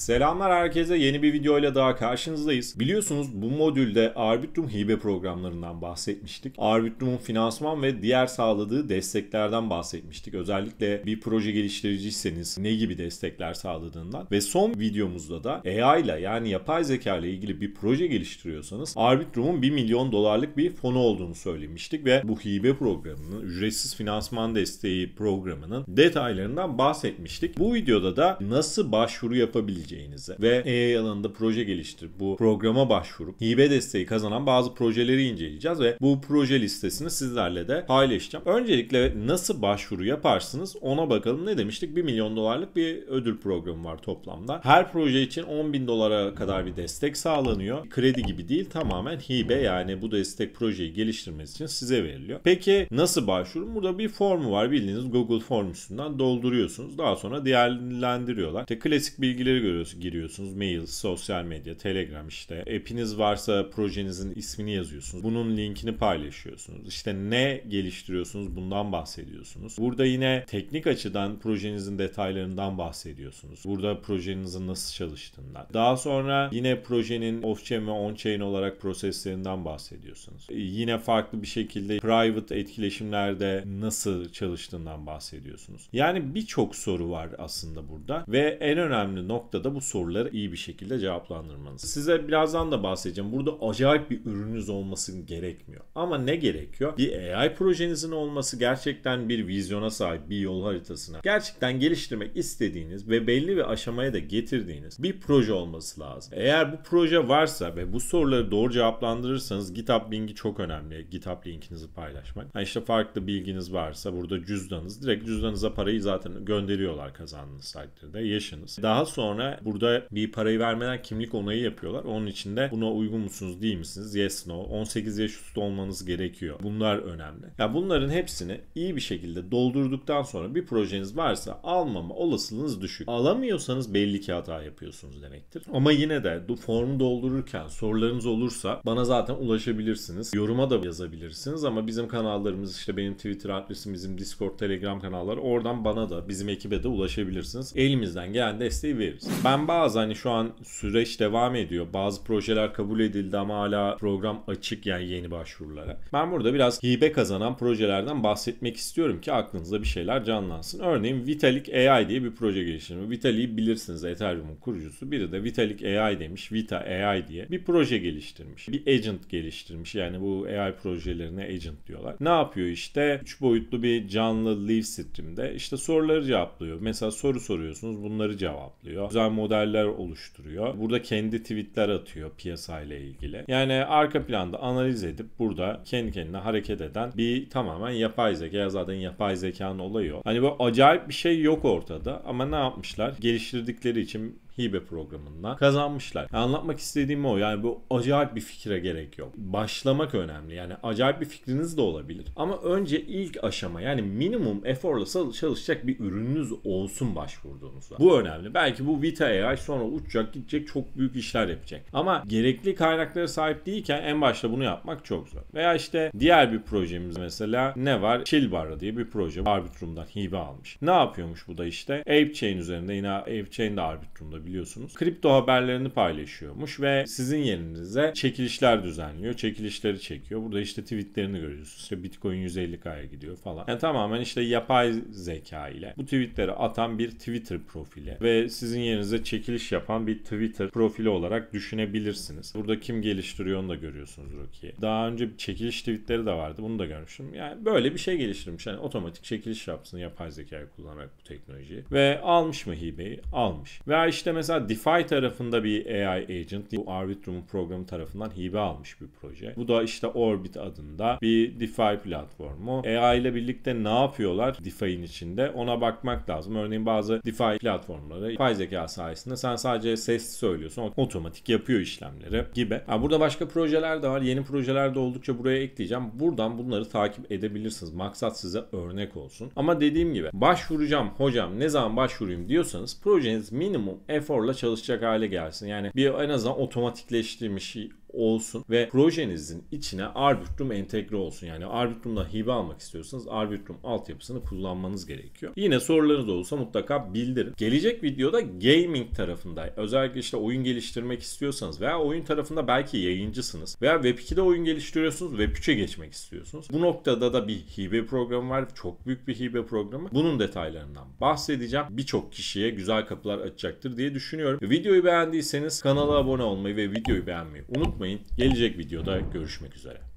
Selamlar herkese yeni bir videoyla daha karşınızdayız. Biliyorsunuz bu modülde Arbitrum hibe programlarından bahsetmiştik. Arbitrum'un finansman ve diğer sağladığı desteklerden bahsetmiştik. Özellikle bir proje geliştiriciyseniz ne gibi destekler sağladığından ve son videomuzda da AI ile yani yapay zeka ile ilgili bir proje geliştiriyorsanız Arbitrum'un 1 milyon dolarlık bir fonu olduğunu söylemiştik ve bu hibe programının ücretsiz finansman desteği programının detaylarından bahsetmiştik. Bu videoda da nasıl başvuru yapabileceğiniz yapabileceğinizi ve e AI alanında proje geliştirip bu programa başvurup hibe desteği kazanan bazı projeleri inceleyeceğiz ve bu proje listesini sizlerle de paylaşacağım. Öncelikle nasıl başvuru yaparsınız ona bakalım. Ne demiştik? 1 milyon dolarlık bir ödül programı var toplamda. Her proje için 10 bin dolara kadar bir destek sağlanıyor. Kredi gibi değil tamamen hibe yani bu destek projeyi geliştirmeniz için size veriliyor. Peki nasıl başvurun? Burada bir formu var bildiğiniz Google form dolduruyorsunuz. Daha sonra değerlendiriyorlar. İşte klasik bilgileri görüyorsunuz arıyorsunuz, giriyorsunuz. Mail, sosyal medya, Telegram işte. App'iniz varsa projenizin ismini yazıyorsunuz. Bunun linkini paylaşıyorsunuz. İşte ne geliştiriyorsunuz bundan bahsediyorsunuz. Burada yine teknik açıdan projenizin detaylarından bahsediyorsunuz. Burada projenizin nasıl çalıştığından. Daha sonra yine projenin off-chain ve on-chain olarak proseslerinden bahsediyorsunuz. E, yine farklı bir şekilde private etkileşimlerde nasıl çalıştığından bahsediyorsunuz. Yani birçok soru var aslında burada ve en önemli noktada da bu soruları iyi bir şekilde cevaplandırmanız. Size birazdan da bahsedeceğim. Burada acayip bir ürününüz olması gerekmiyor. Ama ne gerekiyor? Bir AI projenizin olması gerçekten bir vizyona sahip bir yol haritasına. Gerçekten geliştirmek istediğiniz ve belli bir aşamaya da getirdiğiniz bir proje olması lazım. Eğer bu proje varsa ve bu soruları doğru cevaplandırırsanız GitHub linki çok önemli. GitHub linkinizi paylaşmak. Yani işte farklı bilginiz varsa burada cüzdanınız. Direkt cüzdanınıza parayı zaten gönderiyorlar kazandığınız takdirde. Yaşınız. Daha sonra burada bir parayı vermeden kimlik onayı yapıyorlar. Onun için de buna uygun musunuz değil misiniz? Yes no. 18 yaş üstü olmanız gerekiyor. Bunlar önemli. Ya yani bunların hepsini iyi bir şekilde doldurduktan sonra bir projeniz varsa almama olasılığınız düşük. Alamıyorsanız belli ki hata yapıyorsunuz demektir. Ama yine de formu doldururken sorularınız olursa bana zaten ulaşabilirsiniz. Yoruma da yazabilirsiniz ama bizim kanallarımız işte benim Twitter adresim, bizim Discord, Telegram kanalları oradan bana da bizim ekibe de ulaşabilirsiniz. Elimizden gelen desteği veririz. Ben ben bazı hani şu an süreç devam ediyor. Bazı projeler kabul edildi ama hala program açık yani yeni başvurulara. Ben burada biraz hibe kazanan projelerden bahsetmek istiyorum ki aklınızda bir şeyler canlansın. Örneğin Vitalik AI diye bir proje geliştirme. Vitalik'i bilirsiniz Ethereum'un kurucusu. Biri de Vitalik AI demiş. Vita AI diye bir proje geliştirmiş. Bir agent geliştirmiş. Yani bu AI projelerine agent diyorlar. Ne yapıyor işte? 3 boyutlu bir canlı live stream'de işte soruları cevaplıyor. Mesela soru soruyorsunuz bunları cevaplıyor. Güzel modeller oluşturuyor. Burada kendi tweetler atıyor ile ilgili. Yani arka planda analiz edip burada kendi kendine hareket eden bir tamamen yapay zeka. Ya zaten yapay zekanın olayı o. Hani böyle acayip bir şey yok ortada ama ne yapmışlar? Geliştirdikleri için hibe programından kazanmışlar. Yani anlatmak istediğim o. Yani bu acayip bir fikre gerek yok. Başlamak önemli. Yani acayip bir fikriniz de olabilir. Ama önce ilk aşama yani minimum eforla çalışacak bir ürününüz olsun başvurduğunuzda. Bu önemli. Belki bu Vita AI sonra uçacak gidecek çok büyük işler yapacak. Ama gerekli kaynaklara sahip değilken en başta bunu yapmak çok zor. Veya işte diğer bir projemiz mesela ne var? Chillbarra diye bir proje Arbitrum'dan hibe almış. Ne yapıyormuş bu da işte? ApeChain üzerinde yine ApeChain de Arbitrum'da bir biliyorsunuz. Kripto haberlerini paylaşıyormuş ve sizin yerinize çekilişler düzenliyor. Çekilişleri çekiyor. Burada işte tweetlerini görüyorsunuz. İşte Bitcoin 150K'ya gidiyor falan. Yani tamamen işte yapay zeka ile bu tweetleri atan bir Twitter profili ve sizin yerinize çekiliş yapan bir Twitter profili olarak düşünebilirsiniz. Burada kim geliştiriyor onu da görüyorsunuz Rocky. Daha önce çekiliş tweetleri de vardı. Bunu da görmüştüm. Yani böyle bir şey geliştirmiş. Yani otomatik çekiliş yapsın yapay zekayı kullanarak bu teknolojiyi. Ve almış mı hibeyi? Almış. Veya işte mesela DeFi tarafında bir AI agent bu Arbitrum'un programı tarafından hibe almış bir proje. Bu da işte Orbit adında bir DeFi platformu. AI ile birlikte ne yapıyorlar DeFi'nin içinde ona bakmak lazım. Örneğin bazı DeFi platformları yapay zeka sayesinde sen sadece ses söylüyorsun otomatik yapıyor işlemleri gibi. Yani burada başka projeler de var. Yeni projeler de oldukça buraya ekleyeceğim. Buradan bunları takip edebilirsiniz. Maksat size örnek olsun. Ama dediğim gibi başvuracağım hocam ne zaman başvurayım diyorsanız projeniz minimum eforla çalışacak hale gelsin. Yani bir en azından otomatikleştirmiş olsun ve projenizin içine Arbitrum entegre olsun. Yani Arbitrum'dan hibe almak istiyorsanız Arbitrum altyapısını kullanmanız gerekiyor. Yine sorularınız olursa mutlaka bildirin. Gelecek videoda gaming tarafında özellikle işte oyun geliştirmek istiyorsanız veya oyun tarafında belki yayıncısınız veya Web2'de oyun geliştiriyorsunuz Web3'e geçmek istiyorsunuz. Bu noktada da bir hibe programı var. Çok büyük bir hibe programı. Bunun detaylarından bahsedeceğim. Birçok kişiye güzel kapılar açacaktır diye düşünüyorum. Videoyu beğendiyseniz kanala abone olmayı ve videoyu beğenmeyi unutmayın unutmayın. Gelecek videoda görüşmek üzere.